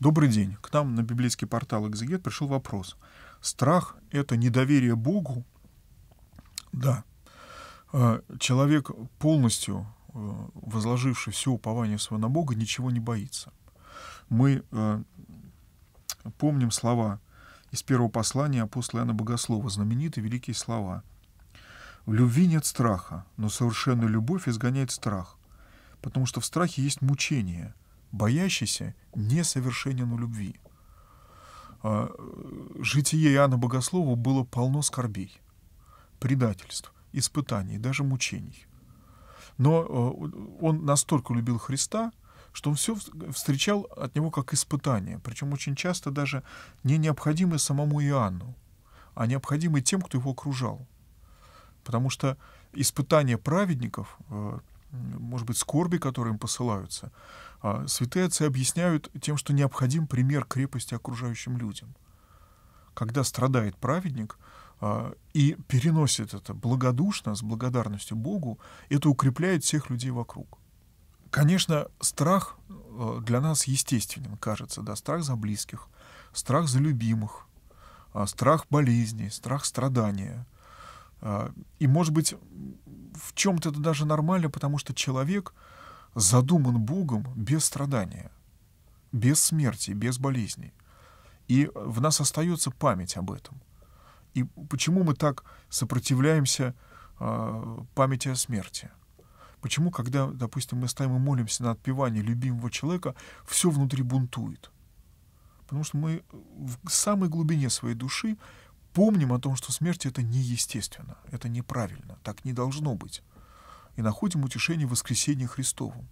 Добрый день. К нам на библейский портал «Экзегет» пришел вопрос. Страх — это недоверие Богу? Да. Э, человек, полностью э, возложивший все упование свое на Бога, ничего не боится. Мы э, помним слова из первого послания апостола Иоанна Богослова, знаменитые великие слова. «В любви нет страха, но совершенная любовь изгоняет страх, потому что в страхе есть мучение — боящийся несовершенен в любви. А, житие Иоанна Богослова было полно скорбей, предательств, испытаний, даже мучений. Но а, он настолько любил Христа, что он все встречал от него как испытание, причем очень часто даже не необходимое самому Иоанну, а необходимое тем, кто его окружал. Потому что испытания праведников, а, может быть, скорби, которые им посылаются. А святые отцы объясняют тем, что необходим пример крепости окружающим людям. Когда страдает праведник а, и переносит это благодушно, с благодарностью Богу, это укрепляет всех людей вокруг. Конечно, страх а, для нас естественен, кажется, да, страх за близких, страх за любимых, страх болезни, страх страдания — а, и, может быть, в чем-то это даже нормально, потому что человек задуман Богом без страдания, без смерти, без болезней. И в нас остается память об этом. И почему мы так сопротивляемся а, памяти о смерти? Почему, когда, допустим, мы стоим и молимся на отпевание любимого человека, все внутри бунтует? Потому что мы в самой глубине своей души помним о том, что смерть — это неестественно, это неправильно, так не должно быть. И находим утешение в воскресении Христовом.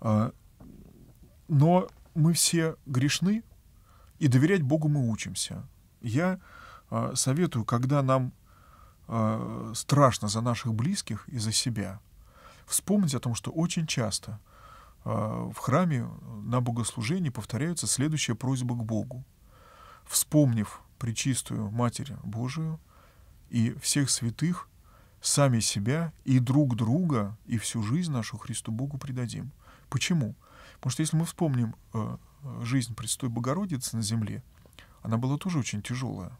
А, но мы все грешны, и доверять Богу мы учимся. Я а, советую, когда нам а, страшно за наших близких и за себя, вспомнить о том, что очень часто в храме на богослужении повторяются следующая просьба к Богу. Вспомнив Пречистую Матерь Божию и всех святых, сами себя и друг друга, и всю жизнь нашу Христу Богу предадим. Почему? Потому что если мы вспомним э, жизнь Престой Богородицы на земле, она была тоже очень тяжелая.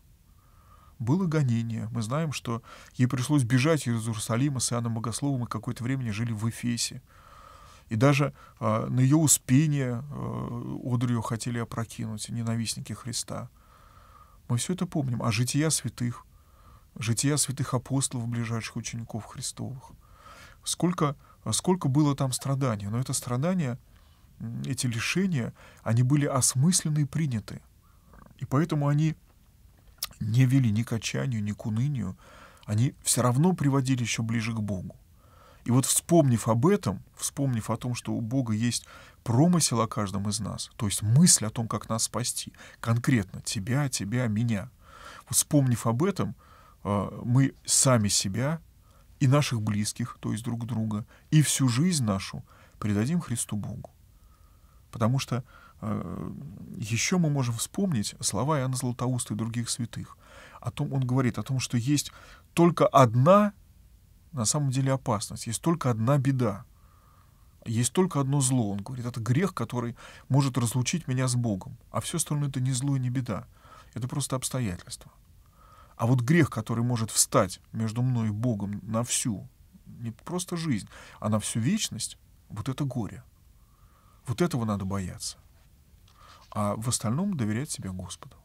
Было гонение. Мы знаем, что ей пришлось бежать из Иерусалима с Иоанном Богословом и какое-то время жили в Эфесе. И даже э, на ее успение э, Одрию хотели опрокинуть ненавистники Христа. Мы все это помним. А жития святых, жития святых апостолов, ближайших учеников Христовых. Сколько, сколько было там страданий. Но это страдания, эти лишения, они были осмыслены и приняты. И поэтому они не вели ни к отчаянию, ни к унынию. Они все равно приводили еще ближе к Богу. И вот вспомнив об этом, вспомнив о том, что у Бога есть промысел о каждом из нас, то есть мысль о том, как нас спасти, конкретно тебя, тебя, меня, вспомнив об этом, а, мы сами себя и наших близких, то есть друг друга, и всю жизнь нашу предадим Христу Богу. Потому что э, еще мы можем вспомнить слова Иоанна Златоуста и других святых. О том он говорит, о том, что есть только одна на самом деле опасность. Есть только одна беда. Есть только одно зло, он говорит. Это грех, который может разлучить меня с Богом. А все остальное это не зло и не беда. Это просто обстоятельства. А вот грех, который может встать между мной и Богом на всю, не просто жизнь, а на всю вечность, вот это горе. Вот этого надо бояться. А в остальном доверять себе Господу.